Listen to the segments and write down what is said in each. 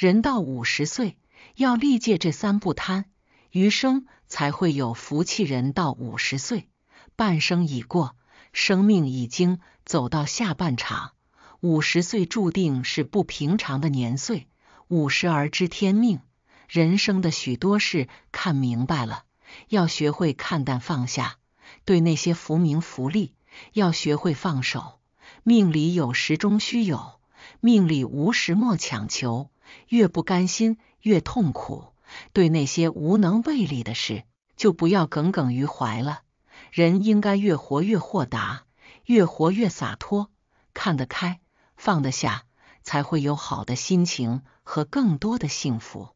人到五十岁，要历戒这三不贪，余生才会有福气。人到五十岁，半生已过，生命已经走到下半场。五十岁注定是不平常的年岁。五十而知天命，人生的许多事看明白了，要学会看淡放下。对那些浮名浮利，要学会放手。命里有时终须有，命里无时莫强求。越不甘心，越痛苦。对那些无能为力的事，就不要耿耿于怀了。人应该越活越豁达，越活越洒脱，看得开放得下，才会有好的心情和更多的幸福。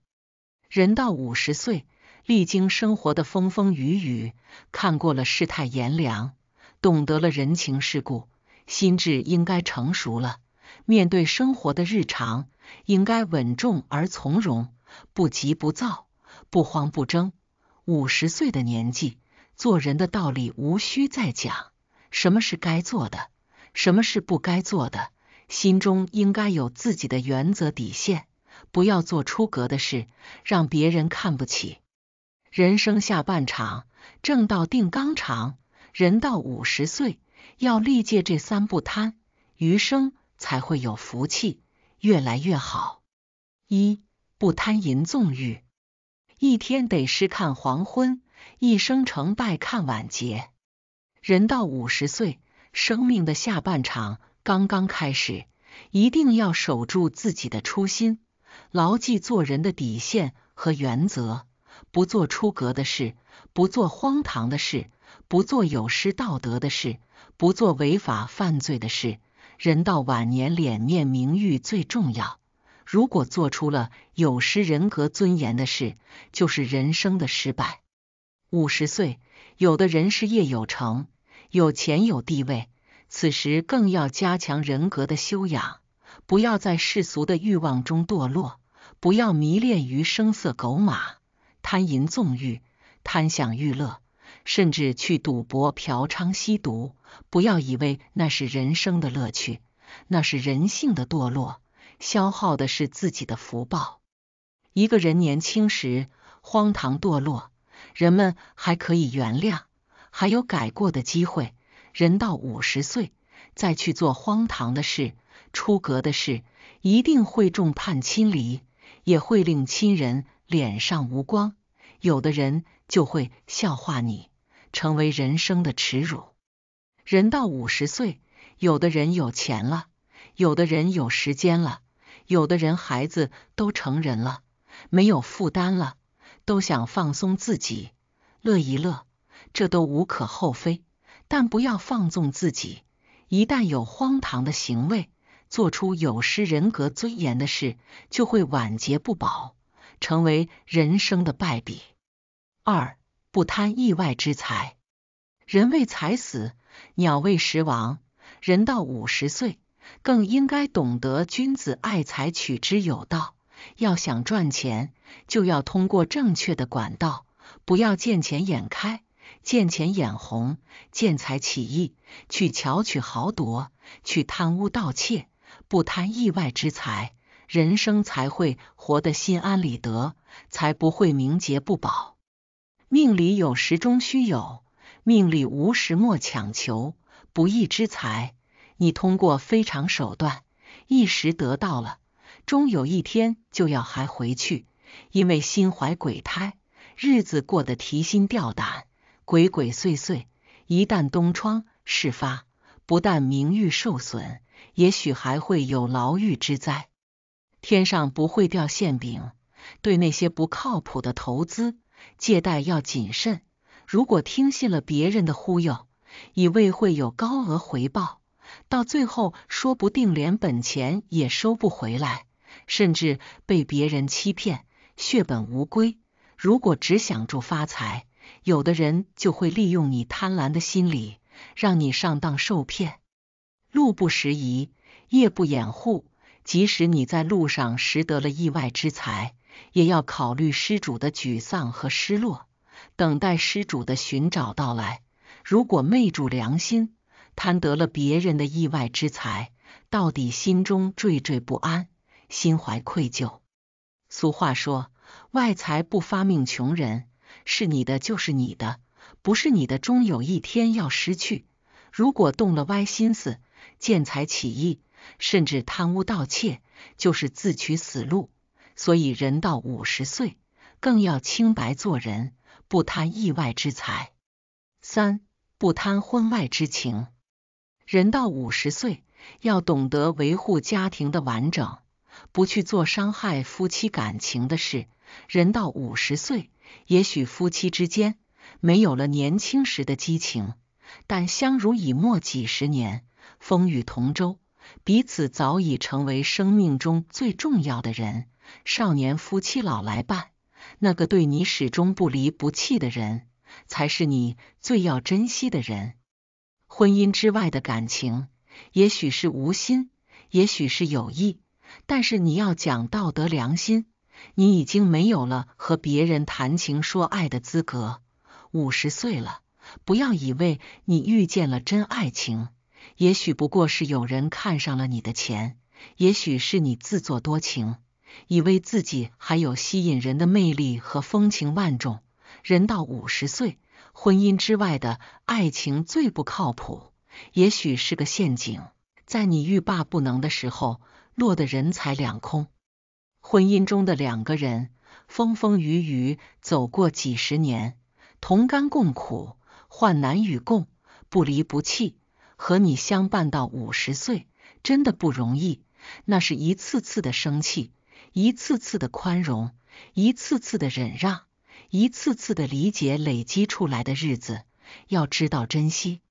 人到五十岁，历经生活的风风雨雨，看过了世态炎凉，懂得了人情世故，心智应该成熟了。面对生活的日常。应该稳重而从容，不急不躁，不慌不争。五十岁的年纪，做人的道理无需再讲。什么是该做的，什么是不该做的，心中应该有自己的原则底线，不要做出格的事，让别人看不起。人生下半场，正道定纲常。人到五十岁，要历戒这三不贪，余生才会有福气。越来越好。一不贪淫纵欲，一天得失看黄昏，一生成败看晚节。人到五十岁，生命的下半场刚刚开始，一定要守住自己的初心，牢记做人的底线和原则，不做出格的事，不做荒唐的事，不做有失道德的事，不做违法犯罪的事。人到晚年，脸面名誉最重要。如果做出了有失人格尊严的事，就是人生的失败。五十岁，有的人事业有成，有钱有地位，此时更要加强人格的修养，不要在世俗的欲望中堕落，不要迷恋于声色狗马，贪淫纵欲，贪享欲乐。甚至去赌博、嫖娼、吸毒，不要以为那是人生的乐趣，那是人性的堕落，消耗的是自己的福报。一个人年轻时荒唐堕落，人们还可以原谅，还有改过的机会。人到五十岁，再去做荒唐的事、出格的事，一定会众叛亲离，也会令亲人脸上无光，有的人就会笑话你。成为人生的耻辱。人到五十岁，有的人有钱了，有的人有时间了，有的人孩子都成人了，没有负担了，都想放松自己，乐一乐，这都无可厚非。但不要放纵自己，一旦有荒唐的行为，做出有失人格尊严的事，就会晚节不保，成为人生的败笔。二。不贪意外之财，人为财死，鸟为食亡。人到五十岁，更应该懂得君子爱财，取之有道。要想赚钱，就要通过正确的管道，不要见钱眼开，见钱眼红，见财起意去巧取豪夺，去贪污盗窃。不贪意外之财，人生才会活得心安理得，才不会名节不保。命里有时终须有，命里无时莫强求。不义之财，你通过非常手段一时得到了，终有一天就要还回去。因为心怀鬼胎，日子过得提心吊胆、鬼鬼祟祟。一旦东窗事发，不但名誉受损，也许还会有牢狱之灾。天上不会掉馅饼，对那些不靠谱的投资。借贷要谨慎，如果听信了别人的忽悠，以为会有高额回报，到最后说不定连本钱也收不回来，甚至被别人欺骗，血本无归。如果只想住发财，有的人就会利用你贪婪的心理，让你上当受骗。路不拾遗，夜不掩护。即使你在路上拾得了意外之财。也要考虑失主的沮丧和失落，等待失主的寻找到来。如果昧住良心，贪得了别人的意外之财，到底心中惴惴不安，心怀愧疚。俗话说，外财不发命，穷人是你的就是你的，不是你的终有一天要失去。如果动了歪心思，见财起意，甚至贪污盗窃，就是自取死路。所以，人到五十岁，更要清白做人，不贪意外之财；三不贪婚外之情。人到五十岁，要懂得维护家庭的完整，不去做伤害夫妻感情的事。人到五十岁，也许夫妻之间没有了年轻时的激情，但相濡以沫几十年，风雨同舟。彼此早已成为生命中最重要的人。少年夫妻老来伴，那个对你始终不离不弃的人，才是你最要珍惜的人。婚姻之外的感情，也许是无心，也许是有意，但是你要讲道德良心。你已经没有了和别人谈情说爱的资格。五十岁了，不要以为你遇见了真爱情。也许不过是有人看上了你的钱，也许是你自作多情，以为自己还有吸引人的魅力和风情万种。人到五十岁，婚姻之外的爱情最不靠谱，也许是个陷阱，在你欲罢不能的时候，落得人财两空。婚姻中的两个人，风风雨雨走过几十年，同甘共苦，患难与共，不离不弃。和你相伴到五十岁真的不容易，那是一次次的生气，一次次的宽容，一次次的忍让，一次次的理解累积出来的日子，要知道珍惜。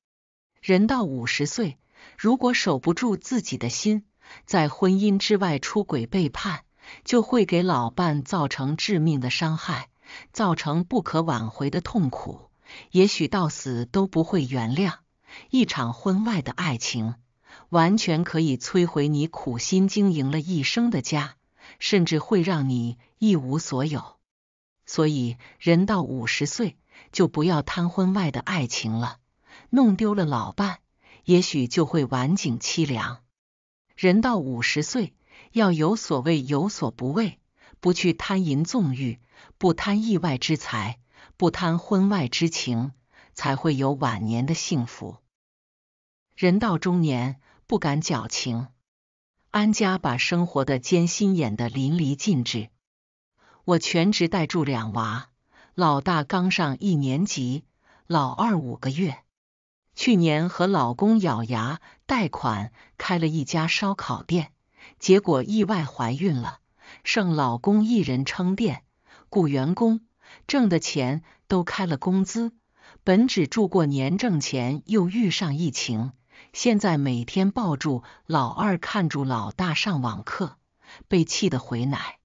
人到五十岁，如果守不住自己的心，在婚姻之外出轨背叛，就会给老伴造成致命的伤害，造成不可挽回的痛苦，也许到死都不会原谅。一场婚外的爱情，完全可以摧毁你苦心经营了一生的家，甚至会让你一无所有。所以，人到五十岁就不要贪婚外的爱情了，弄丢了老伴，也许就会晚景凄凉。人到五十岁，要有所为有所不为，不去贪淫纵欲，不贪意外之财，不贪婚外之情，才会有晚年的幸福。人到中年，不敢矫情。安家把生活的艰辛演得淋漓尽致。我全职带住两娃，老大刚上一年级，老二五个月。去年和老公咬牙贷款开了一家烧烤店，结果意外怀孕了，剩老公一人撑店，雇员工，挣的钱都开了工资，本只住过年挣钱，又遇上疫情。现在每天抱住老二看住老大上网课，被气得回奶，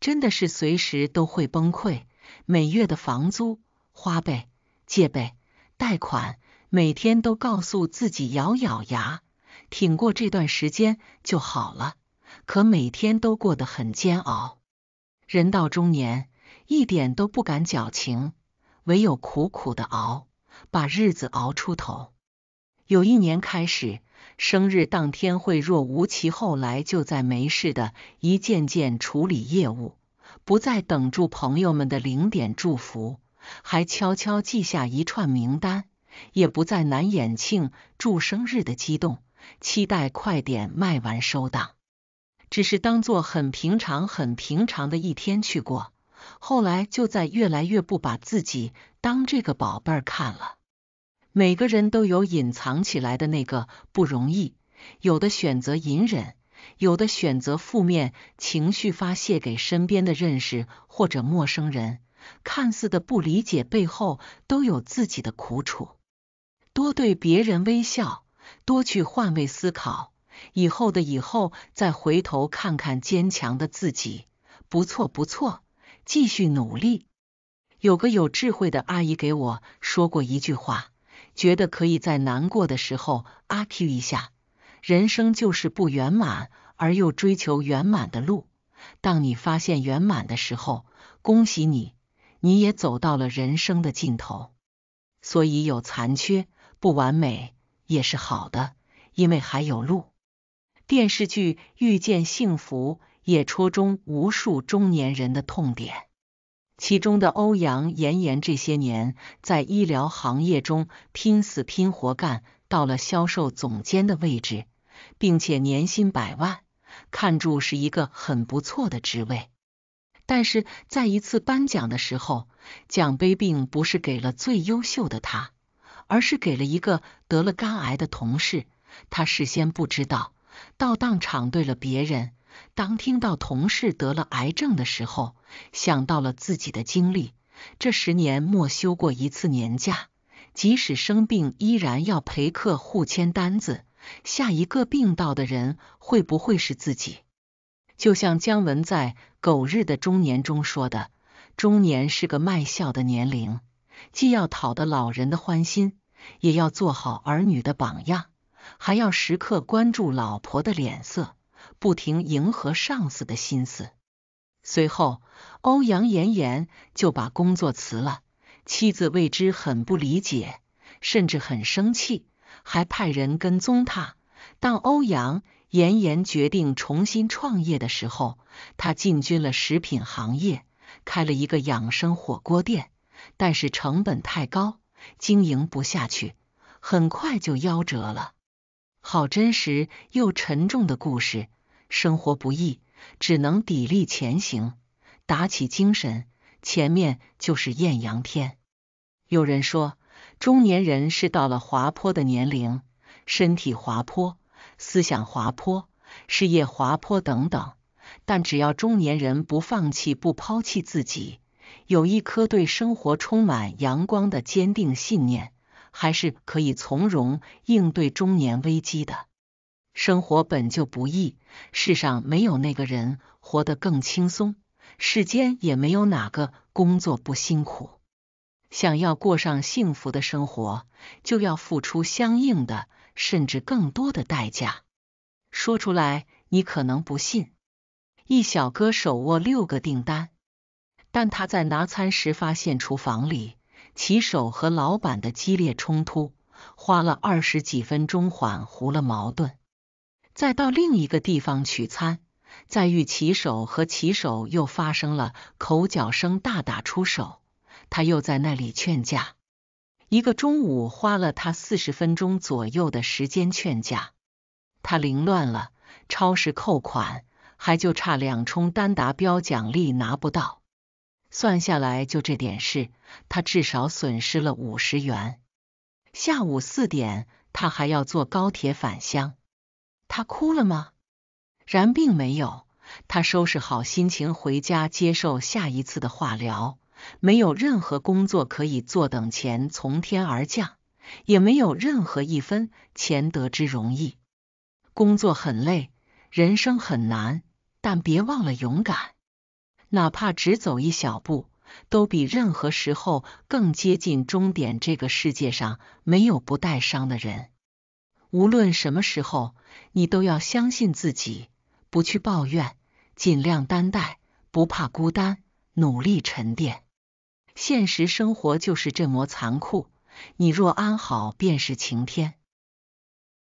真的是随时都会崩溃。每月的房租、花呗、借呗、贷款，每天都告诉自己咬咬牙，挺过这段时间就好了。可每天都过得很煎熬。人到中年，一点都不敢矫情，唯有苦苦的熬，把日子熬出头。有一年开始，生日当天会若无其后来就在没事的一件件处理业务，不再等住朋友们的零点祝福，还悄悄记下一串名单，也不再难掩庆祝生日的激动，期待快点卖完收档，只是当做很平常很平常的一天去过。后来就在越来越不把自己当这个宝贝儿看了。每个人都有隐藏起来的那个不容易，有的选择隐忍，有的选择负面情绪发泄给身边的认识或者陌生人。看似的不理解背后都有自己的苦楚。多对别人微笑，多去换位思考，以后的以后再回头看看坚强的自己，不错不错，继续努力。有个有智慧的阿姨给我说过一句话。觉得可以在难过的时候阿 Q 一下，人生就是不圆满而又追求圆满的路。当你发现圆满的时候，恭喜你，你也走到了人生的尽头。所以有残缺、不完美也是好的，因为还有路。电视剧《遇见幸福》也戳中无数中年人的痛点。其中的欧阳妍妍这些年在医疗行业中拼死拼活干，到了销售总监的位置，并且年薪百万，看住是一个很不错的职位。但是在一次颁奖的时候，奖杯并不是给了最优秀的他，而是给了一个得了肝癌的同事。他事先不知道，到当场对了别人。当听到同事得了癌症的时候，想到了自己的经历。这十年莫休过一次年假，即使生病依然要陪客户签单子。下一个病倒的人会不会是自己？就像姜文在《狗日的中年》中说的：“中年是个卖笑的年龄，既要讨得老人的欢心，也要做好儿女的榜样，还要时刻关注老婆的脸色。”不停迎合上司的心思，随后欧阳妍妍就把工作辞了。妻子为之很不理解，甚至很生气，还派人跟踪他。当欧阳妍妍决定重新创业的时候，他进军了食品行业，开了一个养生火锅店，但是成本太高，经营不下去，很快就夭折了。好真实又沉重的故事。生活不易，只能砥砺前行，打起精神，前面就是艳阳天。有人说，中年人是到了滑坡的年龄，身体滑坡，思想滑坡，事业滑坡等等。但只要中年人不放弃、不抛弃自己，有一颗对生活充满阳光的坚定信念，还是可以从容应对中年危机的。生活本就不易，世上没有那个人活得更轻松，世间也没有哪个工作不辛苦。想要过上幸福的生活，就要付出相应的甚至更多的代价。说出来你可能不信，一小哥手握六个订单，但他在拿餐时发现厨房里骑手和老板的激烈冲突，花了二十几分钟缓和了矛盾。再到另一个地方取餐，再遇骑手和骑手又发生了口角声，大打出手，他又在那里劝架，一个中午花了他四十分钟左右的时间劝架，他凌乱了，超时扣款还就差两冲单达标奖励拿不到，算下来就这点事，他至少损失了五十元。下午四点他还要坐高铁返乡。他哭了吗？然并没有，他收拾好心情回家接受下一次的化疗。没有任何工作可以坐等钱从天而降，也没有任何一分钱得之容易。工作很累，人生很难，但别忘了勇敢，哪怕只走一小步，都比任何时候更接近终点。这个世界上没有不带伤的人。无论什么时候，你都要相信自己，不去抱怨，尽量担待，不怕孤单，努力沉淀。现实生活就是这么残酷，你若安好，便是晴天。